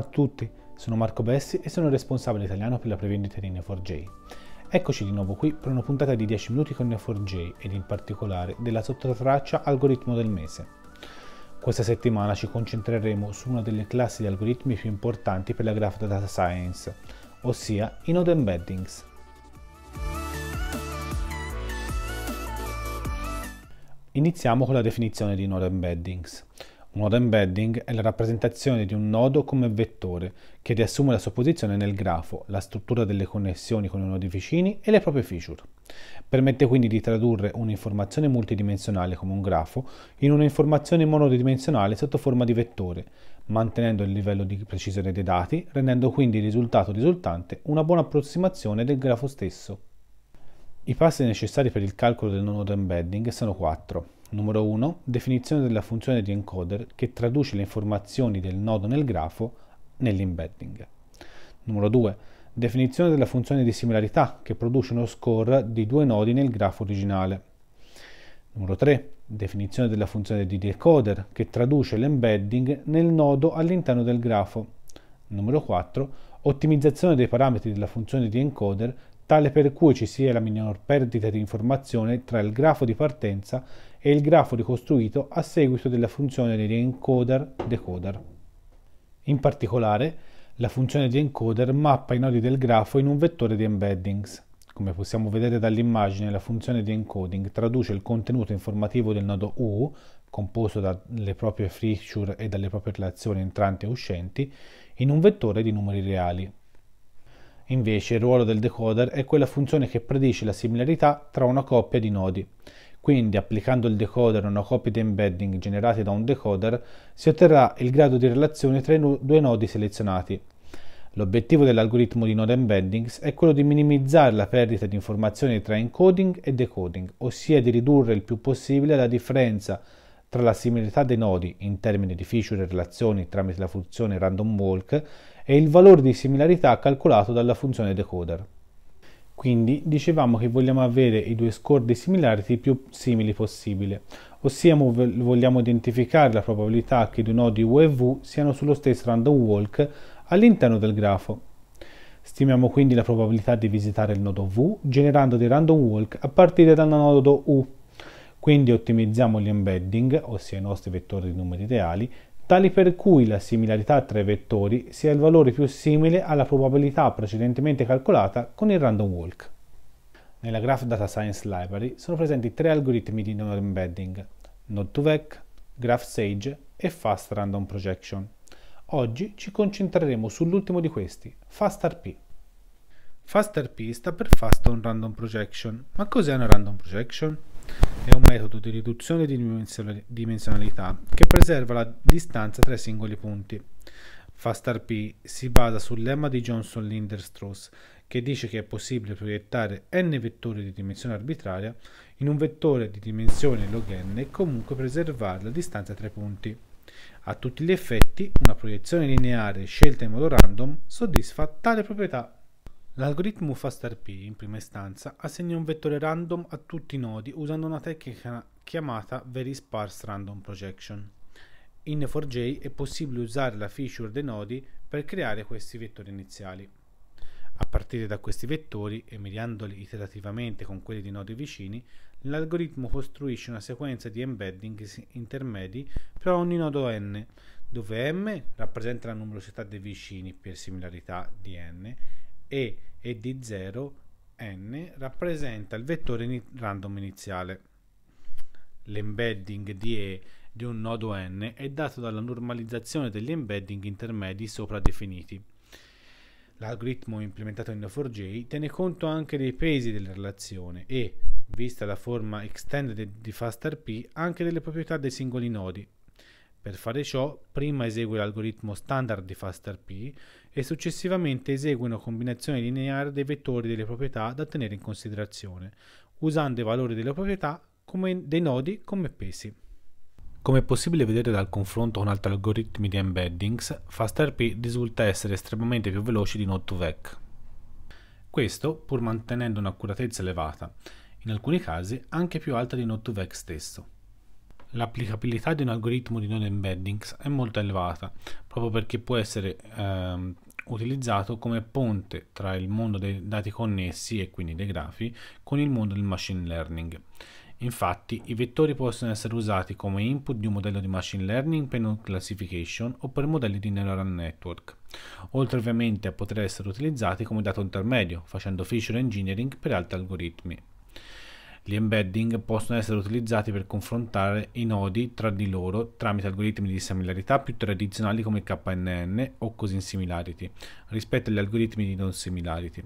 a tutti, sono Marco Bessi e sono responsabile italiano per la prevendita di Neo4j. Eccoci di nuovo qui per una puntata di 10 minuti con Neo4j ed in particolare della sottotraccia Algoritmo del mese. Questa settimana ci concentreremo su una delle classi di algoritmi più importanti per la graph data science, ossia i node embeddings. Iniziamo con la definizione di node embeddings. Un nodo embedding è la rappresentazione di un nodo come vettore, che riassume la sua posizione nel grafo, la struttura delle connessioni con i nodi vicini e le proprie feature. Permette quindi di tradurre un'informazione multidimensionale come un grafo in un'informazione monodimensionale sotto forma di vettore, mantenendo il livello di precisione dei dati, rendendo quindi il risultato risultante una buona approssimazione del grafo stesso. I passi necessari per il calcolo del nodo embedding sono 4. Numero 1. Definizione della funzione di encoder che traduce le informazioni del nodo nel grafo nell'embedding. Numero 2. Definizione della funzione di similarità che produce uno score di due nodi nel grafo originale. Numero 3. Definizione della funzione di decoder che traduce l'embedding nel nodo all'interno del grafo. Numero 4. Ottimizzazione dei parametri della funzione di encoder tale per cui ci sia la minor perdita di informazione tra il grafo di partenza e e il grafo ricostruito a seguito della funzione di encoder-decoder. In particolare, la funzione di encoder mappa i nodi del grafo in un vettore di embeddings. Come possiamo vedere dall'immagine, la funzione di encoding traduce il contenuto informativo del nodo U, composto dalle proprie feature e dalle proprie relazioni entranti e uscenti, in un vettore di numeri reali. Invece il ruolo del decoder è quella funzione che predice la similarità tra una coppia di nodi quindi applicando il decoder a una copia di embedding generata da un decoder si otterrà il grado di relazione tra i due nodi selezionati. L'obiettivo dell'algoritmo di node embeddings è quello di minimizzare la perdita di informazioni tra encoding e decoding, ossia di ridurre il più possibile la differenza tra la similarità dei nodi in termini di feature e relazioni tramite la funzione random walk e il valore di similarità calcolato dalla funzione decoder. Quindi dicevamo che vogliamo avere i due score dei similarity più simili possibile, ossia vogliamo identificare la probabilità che due nodi U e V siano sullo stesso random walk all'interno del grafo. Stimiamo quindi la probabilità di visitare il nodo V generando dei random walk a partire dal nodo U. Quindi ottimizziamo gli embedding, ossia i nostri vettori di numeri reali, tali per cui la similarità tra i vettori sia il valore più simile alla probabilità precedentemente calcolata con il random walk. Nella Graph Data Science Library sono presenti tre algoritmi di node embedding, Node2Vec, GraphSage e Fast Random Projection. Oggi ci concentreremo sull'ultimo di questi, FastRP. FastRP sta per Fast on Random Projection. Ma cos'è una Random Projection? È un metodo di riduzione di dimensionalità che preserva la distanza tra i singoli punti. Fast P si basa sul lemma di Johnson-Linderstrauss che dice che è possibile proiettare n vettori di dimensione arbitraria in un vettore di dimensione log n e comunque preservare la distanza tra i punti. A tutti gli effetti, una proiezione lineare scelta in modo random soddisfa tale proprietà L'algoritmo FastRP, in prima istanza, assegna un vettore random a tutti i nodi usando una tecnica chiamata Very Sparse Random Projection. In 4J è possibile usare la feature dei nodi per creare questi vettori iniziali. A partire da questi vettori e mediandoli iterativamente con quelli di nodi vicini, l'algoritmo costruisce una sequenza di embedding intermedi per ogni nodo n, dove m rappresenta la numerosità dei vicini per similarità di n e e di 0 n rappresenta il vettore random iniziale. L'embedding di E di un nodo n è dato dalla normalizzazione degli embedding intermedi sopra definiti. L'algoritmo implementato in Neo4j tiene conto anche dei pesi della relazione e, vista la forma extended di FastRP, anche delle proprietà dei singoli nodi, per fare ciò, prima esegue l'algoritmo standard di FastRP e successivamente esegue una combinazione lineare dei vettori delle proprietà da tenere in considerazione, usando i valori delle proprietà dei nodi come pesi. Come è possibile vedere dal confronto con altri algoritmi di embeddings, FastRP risulta essere estremamente più veloce di Node2Vec. Questo pur mantenendo un'accuratezza elevata, in alcuni casi anche più alta di Node2Vec stesso l'applicabilità di un algoritmo di node embeddings è molto elevata, proprio perché può essere ehm, utilizzato come ponte tra il mondo dei dati connessi e quindi dei grafi con il mondo del machine learning. Infatti, i vettori possono essere usati come input di un modello di machine learning per non classification o per modelli di neural network, oltre ovviamente a poter essere utilizzati come dato intermedio, facendo feature engineering per altri algoritmi. Gli embedding possono essere utilizzati per confrontare i nodi tra di loro tramite algoritmi di similarità più tradizionali come KNN o Cosin Similarity rispetto agli algoritmi di non similarity.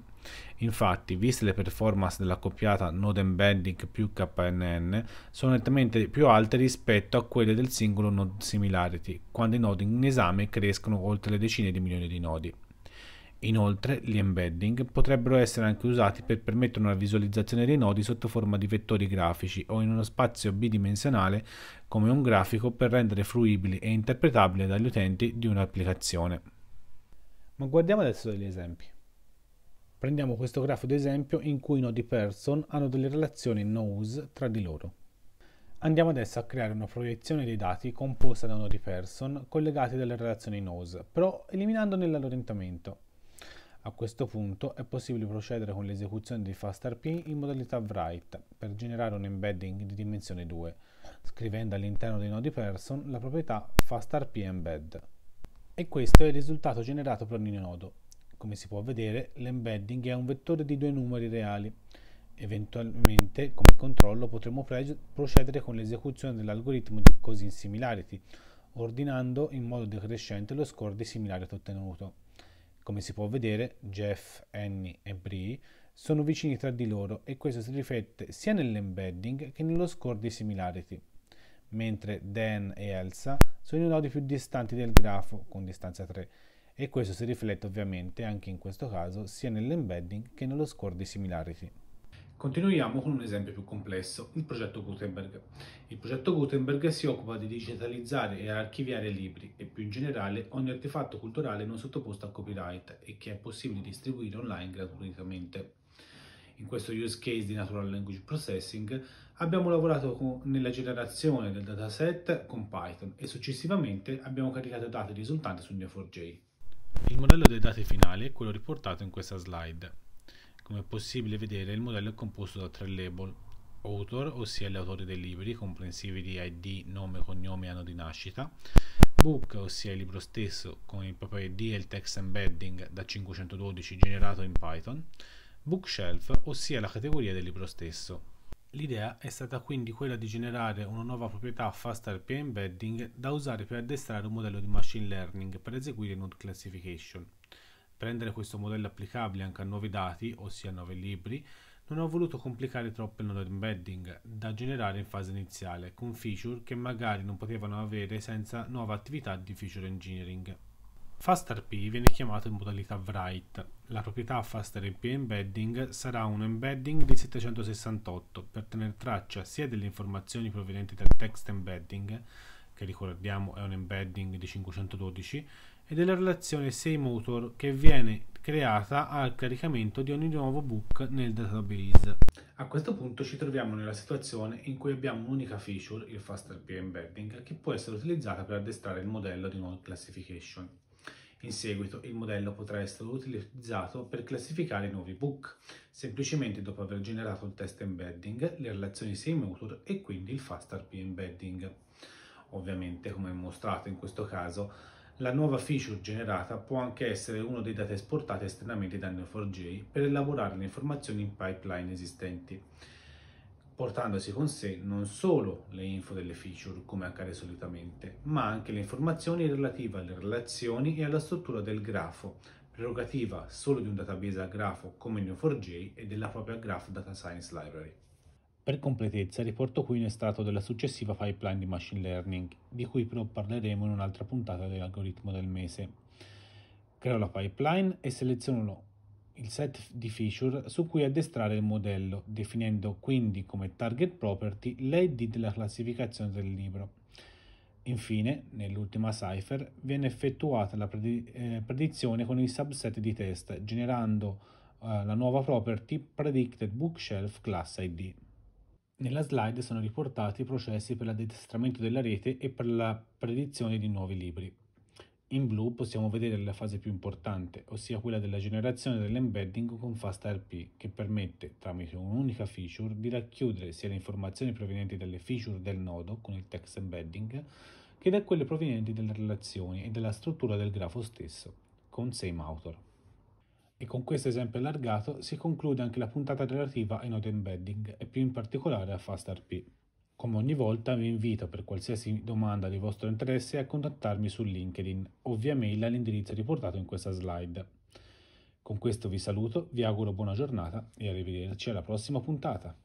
Infatti, viste le performance della coppiata node embedding più KNN, sono nettamente più alte rispetto a quelle del singolo node similarity, quando i nodi in esame crescono oltre le decine di milioni di nodi. Inoltre, gli embedding potrebbero essere anche usati per permettere una visualizzazione dei nodi sotto forma di vettori grafici o in uno spazio bidimensionale come un grafico per rendere fruibili e interpretabili dagli utenti di un'applicazione. Ma guardiamo adesso degli esempi. Prendiamo questo grafo d'esempio in cui i nodi person hanno delle relazioni nose tra di loro. Andiamo adesso a creare una proiezione dei dati composta da nodi person collegati dalle relazioni nose, però eliminandone l'allentamento. A questo punto è possibile procedere con l'esecuzione di FastRP in modalità write per generare un embedding di dimensione 2, scrivendo all'interno dei nodi person la proprietà FastRP embed. E questo è il risultato generato per ogni nodo. Come si può vedere, l'embedding è un vettore di due numeri reali, Eventualmente, come controllo, potremo procedere con l'esecuzione dell'algoritmo di cosin similarity, ordinando in modo decrescente lo score di similarity ottenuto. Come si può vedere, Jeff, Annie e Bree sono vicini tra di loro e questo si riflette sia nell'embedding che nello score di similarity, mentre Dan e Elsa sono i nodi più distanti del grafo con distanza 3 e questo si riflette ovviamente anche in questo caso sia nell'embedding che nello score di similarity. Continuiamo con un esempio più complesso, il progetto Gutenberg. Il progetto Gutenberg si occupa di digitalizzare e archiviare libri e più in generale ogni artefatto culturale non sottoposto a copyright e che è possibile distribuire online gratuitamente. In questo use case di Natural Language Processing abbiamo lavorato con, nella generazione del dataset con Python e successivamente abbiamo caricato dati risultanti su Neo4j. Il modello dei dati finali è quello riportato in questa slide. Come è possibile vedere il modello è composto da tre label author, ossia gli autori dei libri, comprensivi di ID, nome, cognome e anno di nascita, book, ossia il libro stesso, con il proprio ID e il text embedding da 512 generato in Python, bookshelf, ossia la categoria del libro stesso. L'idea è stata quindi quella di generare una nuova proprietà fast RP embedding da usare per addestrare un modello di machine learning per eseguire node classification. Rendere questo modello applicabile anche a nuovi dati, ossia a nuovi libri, non ho voluto complicare troppo il nodo embedding da generare in fase iniziale, con feature che magari non potevano avere senza nuova attività di feature engineering. FastRP viene chiamato in modalità write. La proprietà FastRP embedding sarà un embedding di 768 per tenere traccia sia delle informazioni provenienti dal text embedding, che ricordiamo è un embedding di 512, e della relazione Motor che viene creata al caricamento di ogni nuovo book nel database. A questo punto ci troviamo nella situazione in cui abbiamo un'unica feature, il FastLP Embedding, che può essere utilizzata per addestrare il modello di Node Classification. In seguito il modello potrà essere utilizzato per classificare i nuovi book, semplicemente dopo aver generato il test embedding, le relazioni Motor e quindi il FastRP Embedding. Ovviamente, come mostrato in questo caso, la nuova feature generata può anche essere uno dei dati esportati esternamente da Neo4j per elaborare le informazioni in pipeline esistenti, portandosi con sé non solo le info delle feature, come accade solitamente, ma anche le informazioni relative alle relazioni e alla struttura del grafo, prerogativa solo di un database a grafo come Neo4j e della propria Graph Data Science Library. Per completezza riporto qui un estratto della successiva pipeline di machine learning, di cui però parleremo in un'altra puntata dell'algoritmo del mese. Creo la pipeline e seleziono il set di feature su cui addestrare il modello, definendo quindi come target property l'ID della classificazione del libro. Infine, nell'ultima cipher, viene effettuata la eh, predizione con il subset di test, generando eh, la nuova property Predicted Bookshelf Class ID. Nella slide sono riportati i processi per l'addestramento della rete e per la predizione di nuovi libri. In blu possiamo vedere la fase più importante, ossia quella della generazione dell'embedding con FastRP, che permette, tramite un'unica feature, di racchiudere sia le informazioni provenienti dalle feature del nodo con il text embedding, che da quelle provenienti dalle relazioni e dalla struttura del grafo stesso, con same author. E con questo esempio allargato si conclude anche la puntata relativa ai node embedding e più in particolare a FastRP. Come ogni volta vi invito per qualsiasi domanda di vostro interesse a contattarmi su LinkedIn o via mail all'indirizzo riportato in questa slide. Con questo vi saluto, vi auguro buona giornata e arrivederci alla prossima puntata.